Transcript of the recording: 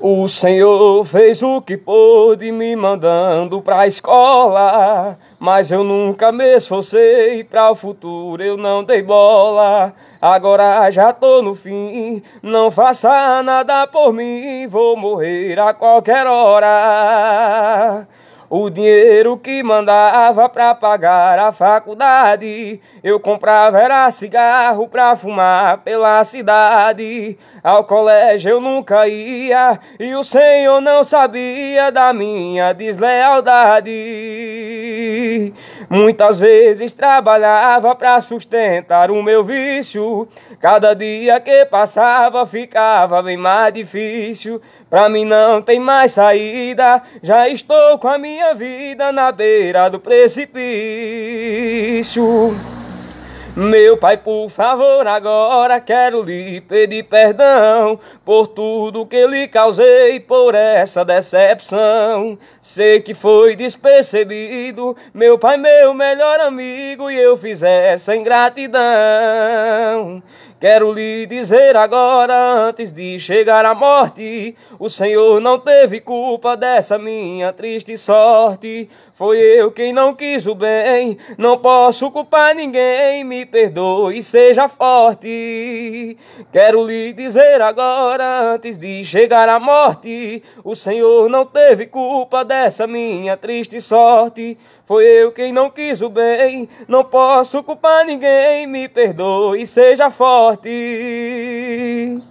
O Senhor fez o que pôde me mandando pra escola, mas eu nunca me esforcei pra o futuro, eu não dei bola. Agora já tô no fim, não faça nada por mim, vou morrer a qualquer hora. O dinheiro que mandava pra pagar a faculdade, eu comprava era cigarro pra fumar pela cidade. Ao colégio eu nunca ia e o Senhor não sabia da minha deslealdade. Muitas vezes trabalhava pra sustentar o meu vício. Cada dia que passava ficava bem mais difícil. Pra mim não tem mais saída, já estou com a minha minha vida na beira do precipício. Meu pai, por favor, agora quero lhe pedir perdão por tudo que lhe causei, por essa decepção. Sei que foi despercebido, meu pai, meu melhor amigo, e eu fiz essa ingratidão. Quero lhe dizer agora, antes de chegar à morte, o Senhor não teve culpa dessa minha triste sorte. Foi eu quem não quis o bem, não posso culpar ninguém. Me me perdoe, seja forte. Quero lhe dizer agora, antes de chegar à morte, o Senhor não teve culpa dessa minha triste sorte. Foi eu quem não quis o bem, não posso culpar ninguém. Me perdoe, seja forte.